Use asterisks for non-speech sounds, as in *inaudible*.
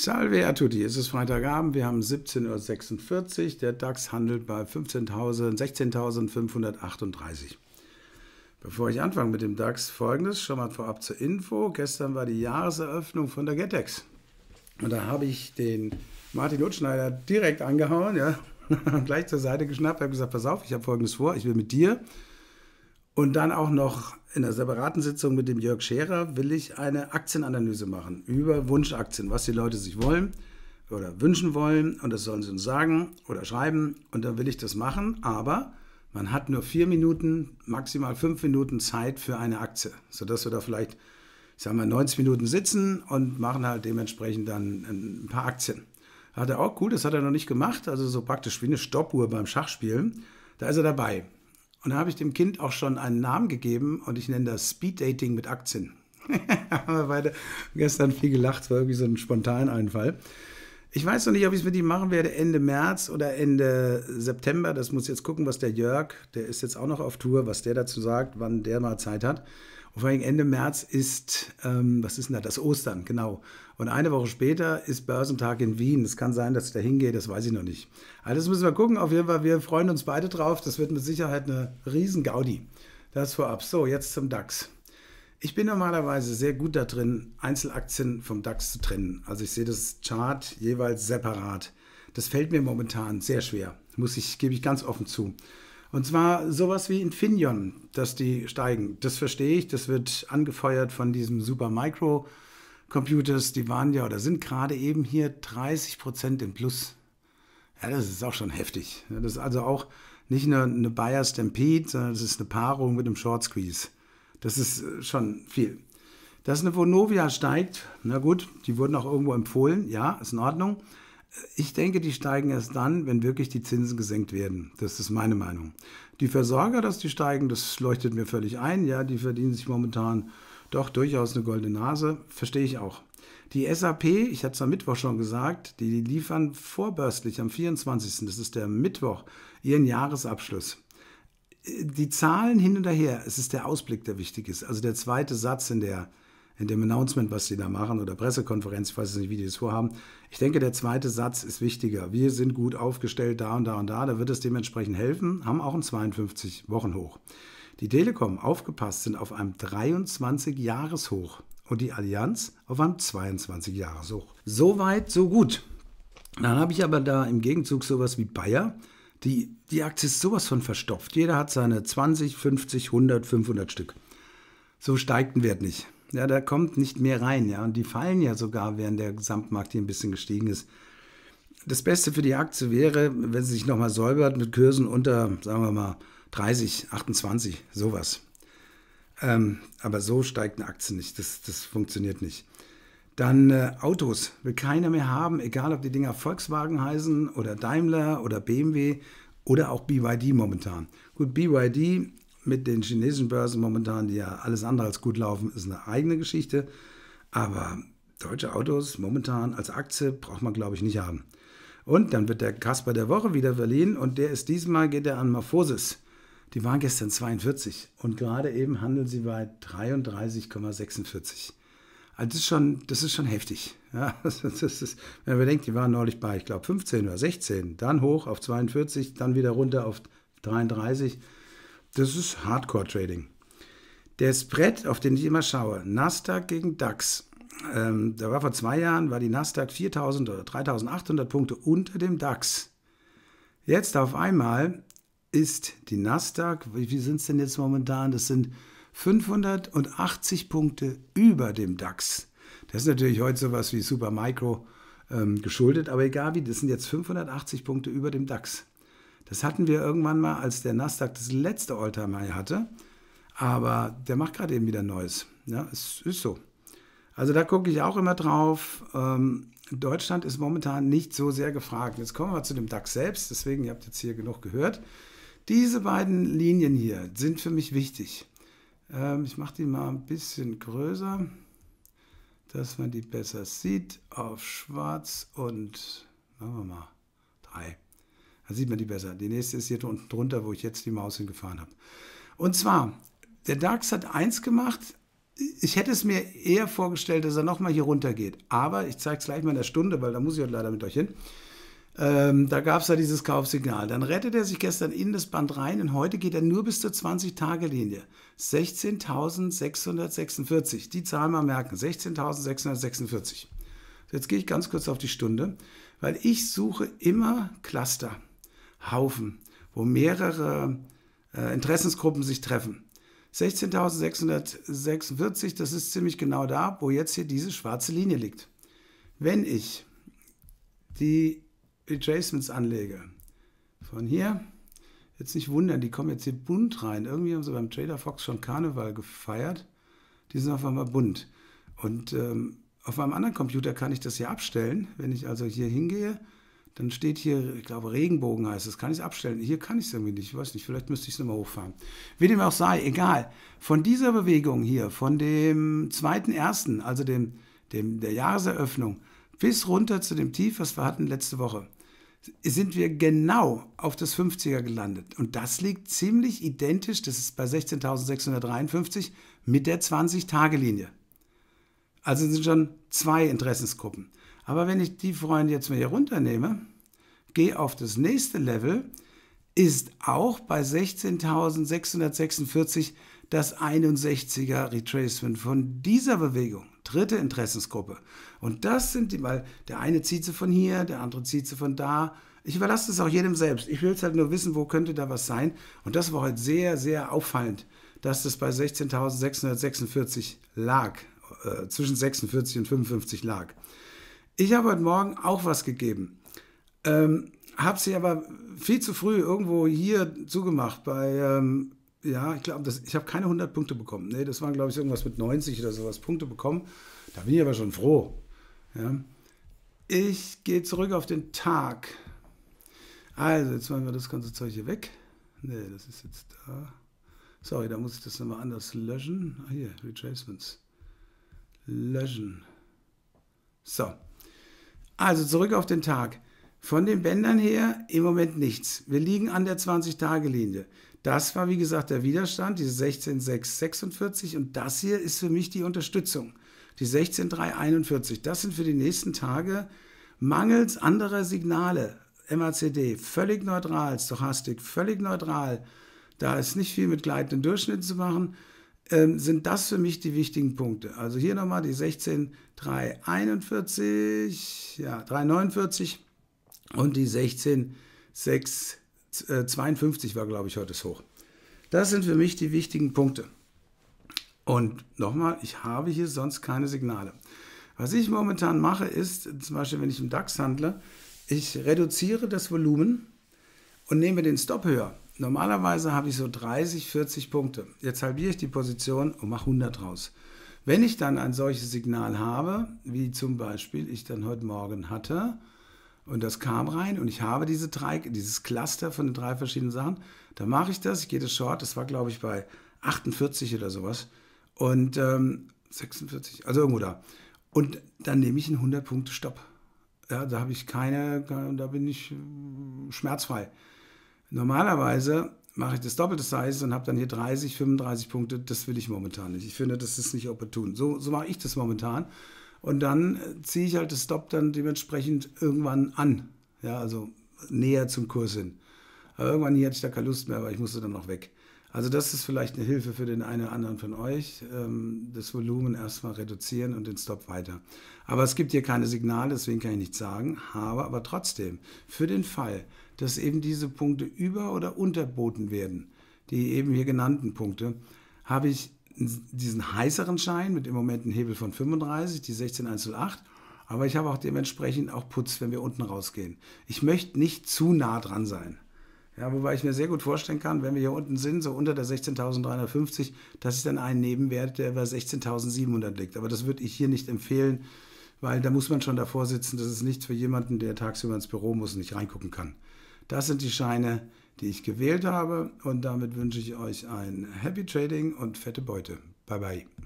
Salve a tutti, es ist Freitagabend, wir haben 17.46 Uhr, der DAX handelt bei 16.538. Bevor ich anfange mit dem DAX, folgendes schon mal vorab zur Info. Gestern war die Jahreseröffnung von der GetEx und da habe ich den Martin Lutschneider direkt angehauen, ja, *laughs* gleich zur Seite geschnappt, habe gesagt, pass auf, ich habe folgendes vor, ich will mit dir und dann auch noch in einer separaten Sitzung mit dem Jörg Scherer will ich eine Aktienanalyse machen über Wunschaktien, was die Leute sich wollen oder wünschen wollen. Und das sollen sie uns sagen oder schreiben. Und dann will ich das machen. Aber man hat nur vier Minuten, maximal fünf Minuten Zeit für eine Aktie, sodass wir da vielleicht, ich sage mal, 90 Minuten sitzen und machen halt dementsprechend dann ein paar Aktien. Hat er auch cool, das hat er noch nicht gemacht. Also so praktisch wie eine Stoppuhr beim Schachspielen. Da ist er dabei. Und da habe ich dem Kind auch schon einen Namen gegeben und ich nenne das Speed Dating mit Aktien. *laughs* haben wir beide gestern viel gelacht, war irgendwie so ein spontaner Einfall. Ich weiß noch nicht, ob ich es mit ihm machen werde, Ende März oder Ende September. Das muss jetzt gucken, was der Jörg, der ist jetzt auch noch auf Tour, was der dazu sagt, wann der mal Zeit hat. Und vor allem Ende März ist, ähm, was ist denn da? Das Ostern, genau. Und eine Woche später ist Börsentag in Wien. Es kann sein, dass ich da hingehe, das weiß ich noch nicht. Also das müssen wir gucken. Auf jeden Fall, wir freuen uns beide drauf. Das wird mit Sicherheit eine riesen Gaudi. Das vorab. So, jetzt zum DAX. Ich bin normalerweise sehr gut da drin, Einzelaktien vom DAX zu trennen. Also ich sehe das Chart jeweils separat. Das fällt mir momentan sehr schwer, muss ich, gebe ich ganz offen zu. Und zwar sowas wie Infineon, dass die steigen. Das verstehe ich, das wird angefeuert von diesem Super Micro Computers, die waren ja oder sind gerade eben hier 30 Prozent im Plus. Ja, das ist auch schon heftig. Das ist also auch nicht nur eine, Buyer Stampede, sondern es ist eine Paarung mit einem Short Squeeze. Das ist äh, schon viel. Dass eine Vonovia steigt, na gut, die wurden auch irgendwo empfohlen, ja, ist in Ordnung. Äh, ich denke, die steigen erst dann, wenn wirklich die Zinsen gesenkt werden. Das ist meine Meinung. Die Versorger, dass die steigen, das leuchtet mir völlig ein. Ja, die verdienen sich momentan doch durchaus eine goldene Nase. Verstehe ich auch. Die SAP, ich hatte es am Mittwoch schon gesagt, die liefern vorbörslich am 24. Das ist der Mittwoch, ihren Jahresabschluss die Zahlen hin und her, es ist der Ausblick, der wichtig ist. Also der zweite Satz in, der, in dem Announcement, was sie da machen oder Pressekonferenz, ich weiß nicht, wie die das vorhaben. Ich denke, der zweite Satz ist wichtiger. Wir sind gut aufgestellt da und da und da, da wird es dementsprechend helfen, haben auch ein 52 Wochen hoch. Die Telekom, aufgepasst, sind auf einem 23 Jahres hoch und die Allianz auf einem 22 Jahres hoch. So weit, so gut. Dann habe ich aber da im Gegenzug sowas wie Bayer die, die Aktie ist sowas von verstopft. Jeder hat seine 20, 50, 100, 500 Stück. So steigt ein Wert nicht. Ja, da kommt nicht mehr rein. Ja, und die fallen ja sogar, während der Gesamtmarkt hier ein bisschen gestiegen ist. Das Beste für die Aktie wäre, wenn sie sich nochmal säubert mit Kursen unter, sagen wir mal, 30, 28, sowas. Ähm, aber so steigt eine Aktie nicht. Das, das funktioniert nicht. Dann äh, Autos will keiner mehr haben, egal ob die Dinger Volkswagen heißen oder Daimler oder BMW oder auch BYD momentan. Gut, BYD mit den chinesischen Börsen momentan, die ja alles andere als gut laufen, ist eine eigene Geschichte. Aber deutsche Autos momentan als Aktie braucht man, glaube ich, nicht haben. Und dann wird der Kasper der Woche wieder verliehen und der ist diesmal, geht er an Morphosis. Die waren gestern 42 und gerade eben handeln sie bei 33,46. Also das ist schon, das ist schon heftig. Ja, *laughs* das ist, wenn man bedenkt, die waren neulich bei, ich glaube, 15 oder 16, dann hoch auf 42, dann wieder runter auf 33. Das ist Hardcore-Trading. Der Spread, auf den ich immer schaue, Nasdaq gegen DAX. Ähm, da war vor zwei Jahren, war die Nasdaq 4000 oder 3800 Punkte unter dem DAX. Jetzt auf einmal ist die Nasdaq, wie, wie sind es denn jetzt momentan? Das sind 580 Punkte über dem DAX. Das ist natürlich heute sowas wie Supermicro ähm, geschuldet, aber egal wie, das sind jetzt 580 Punkte über dem DAX. Das hatten wir irgendwann mal, als der Nasdaq das letzte Alltime-High hatte, aber der macht gerade eben wieder Neues. Ja, es ist so. Also da gucke ich auch immer drauf. Ähm, Deutschland ist momentan nicht so sehr gefragt. Jetzt kommen wir zu dem DAX selbst, deswegen, ihr habt jetzt hier genug gehört. Diese beiden Linien hier sind für mich wichtig. Ähm, ich mache die mal ein bisschen größer, dass man die besser sieht. Auf schwarz und machen wir mal drei. Da sieht man die besser. Die nächste ist hier unten drunter, wo ich jetzt die Maus hingefahren habe. Und zwar, der Darks hat 1 gemacht. Ich hätte es mir eher vorgestellt, dass er nochmal hier runter geht. Aber ich zeige es gleich mal in der Stunde, weil da muss ich heute leider mit euch hin. Ähm, da gab es ja dieses Kaufsignal. Dann rettet er sich gestern in das Band rein und heute geht er nur bis zur 20-Tage-Linie. 16.646. Die Zahl mal merken. 16.646. Jetzt gehe ich ganz kurz auf die Stunde, weil ich suche immer Cluster, Haufen, wo mehrere äh, Interessensgruppen sich treffen. 16.646, das ist ziemlich genau da, wo jetzt hier diese schwarze Linie liegt. Wenn ich die Adjacents anlege. Von hier, jetzt nicht wundern, die kommen jetzt hier bunt rein. Irgendwie haben sie beim Trader Fox schon Karneval gefeiert. Die sind auf einmal bunt. Und ähm, auf meinem anderen Computer kann ich das hier abstellen. Wenn ich also hier hingehe, dann steht hier, ich glaube, Regenbogen heißt es. Kann ich es abstellen? Hier kann ich es irgendwie nicht. Ich weiß nicht, vielleicht müsste ich es nochmal hochfahren. Wie dem auch sei, egal. Von dieser Bewegung hier, von dem 2.1., also dem, dem, der Jahreseröffnung, bis runter zu dem Tief, was wir hatten letzte Woche, sind wir genau auf das 50er gelandet. Und das liegt ziemlich identisch, das ist bei 16.653, mit der 20-Tage-Linie. Also sind schon zwei Interessensgruppen. Aber wenn ich die Freunde jetzt mal hier runternehme, gehe auf das nächste Level, ist auch bei 16.646 das 61er Retracement von dieser Bewegung dritte Interessensgruppe. Und das sind die, weil der eine zieht sie von hier, der andere zieht sie von da. Ich überlasse es auch jedem selbst. Ich will es halt nur wissen, wo könnte da was sein. Und das war heute sehr, sehr auffallend, dass das bei 16.646 lag, äh, zwischen 46 und 55 lag. Ich habe heute Morgen auch was gegeben. Ähm, habe sie aber viel zu früh irgendwo hier zugemacht bei ähm, ja, ich glaube, ich habe keine 100 Punkte bekommen. Nee, das waren, glaube ich, irgendwas mit 90 oder sowas Punkte bekommen. Da bin ich aber schon froh. Ja. Ich gehe zurück auf den Tag. Also, jetzt machen wir das ganze Zeug hier weg. Nee, das ist jetzt da. Sorry, da muss ich das nochmal anders löschen. Ah, hier, Retracements. Löschen. So. Also zurück auf den Tag. Von den Bändern her im Moment nichts. Wir liegen an der 20-Tage-Linie. Das war, wie gesagt, der Widerstand, diese 16646 und das hier ist für mich die Unterstützung. Die 16341, das sind für die nächsten Tage mangels anderer Signale. MACD völlig neutral, Stochastik völlig neutral. Da ist nicht viel mit gleitenden Durchschnitten zu machen. Ähm, sind das für mich die wichtigen Punkte? Also hier nochmal die 16341, ja, 349 und die 166 52 war, glaube ich, heute das Hoch. Das sind für mich die wichtigen Punkte. Und nochmal, ich habe hier sonst keine Signale. Was ich momentan mache, ist, zum Beispiel, wenn ich im DAX handle, ich reduziere das Volumen und nehme den Stop höher. Normalerweise habe ich so 30, 40 Punkte. Jetzt halbiere ich die Position und mache 100 raus. Wenn ich dann ein solches Signal habe, wie zum Beispiel ich dann heute Morgen hatte, und das kam rein und ich habe diese drei, dieses Cluster von den drei verschiedenen Sachen. Da mache ich das, ich gehe das Short, das war glaube ich bei 48 oder sowas. Und ähm, 46, also irgendwo da. Und dann nehme ich einen 100-Punkte-Stopp. Ja, da habe ich keine, da bin ich äh, schmerzfrei. Normalerweise mache ich das doppelte Size und habe dann hier 30, 35 Punkte. Das will ich momentan nicht. Ich finde, das ist nicht opportun. So, so mache ich das momentan. Und dann ziehe ich halt das Stop dann dementsprechend irgendwann an. Ja, also näher zum Kurs hin. Aber irgendwann hier hatte ich da keine Lust mehr, weil ich musste dann noch weg. Also das ist vielleicht eine Hilfe für den einen oder anderen von euch. Ähm, das Volumen erstmal reduzieren und den Stop weiter. Aber es gibt hier keine Signale, deswegen kann ich nichts sagen. Habe aber trotzdem für den Fall, dass eben diese Punkte über- oder unterboten werden, die eben hier genannten Punkte, habe ich diesen heißeren Schein mit im Moment einem Hebel von 35, die 16108. Aber ich habe auch dementsprechend auch Putz, wenn wir unten rausgehen. Ich möchte nicht zu nah dran sein. Ja, wobei ich mir sehr gut vorstellen kann, wenn wir hier unten sind, so unter der 16.350, dass ich dann einen Nebenwert, der bei 16.700 liegt. Aber das würde ich hier nicht empfehlen, weil da muss man schon davor sitzen. Das ist nichts für jemanden, der tagsüber ins Büro muss und nicht reingucken kann. Das sind die Scheine, die ich gewählt habe. Und damit wünsche ich euch ein Happy Trading und fette Beute. Bye bye.